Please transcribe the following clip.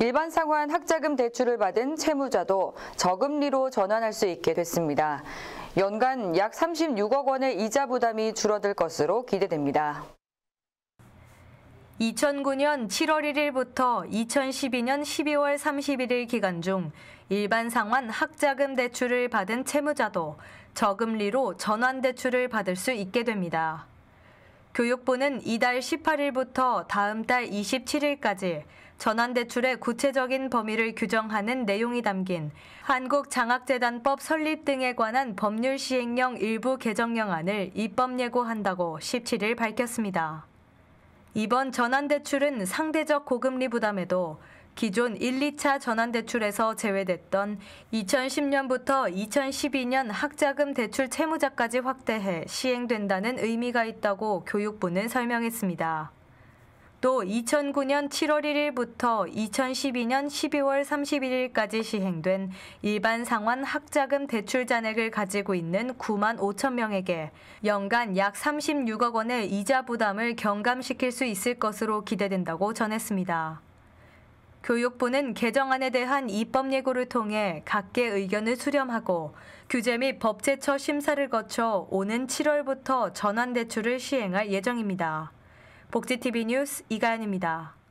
일반 상환 학자금 대출을 받은 채무자도 저금리로 전환할 수 있게 됐습니다. 연간 약 36억 원의 이자 부담이 줄어들 것으로 기대됩니다. 2009년 7월 1일부터 2012년 12월 31일 기간 중 일반 상환 학자금 대출을 받은 채무자도 저금리로 전환 대출을 받을 수 있게 됩니다. 교육부는 이달 18일부터 다음 달 27일까지 전환대출의 구체적인 범위를 규정하는 내용이 담긴 한국장학재단법 설립 등에 관한 법률 시행령 일부 개정령안을 입법 예고한다고 17일 밝혔습니다. 이번 전환대출은 상대적 고금리 부담에도 기존 1, 2차 전환대출에서 제외됐던 2010년부터 2012년 학자금 대출 채무자까지 확대해 시행된다는 의미가 있다고 교육부는 설명했습니다. 또 2009년 7월 1일부터 2012년 12월 31일까지 시행된 일반 상환 학자금 대출 잔액을 가지고 있는 9만 5천 명에게 연간 약 36억 원의 이자 부담을 경감시킬 수 있을 것으로 기대된다고 전했습니다. 교육부는 개정안에 대한 입법 예고를 통해 각계 의견을 수렴하고 규제 및 법제처 심사를 거쳐 오는 7월부터 전환 대출을 시행할 예정입니다. 복지TV 뉴스 이가연입니다.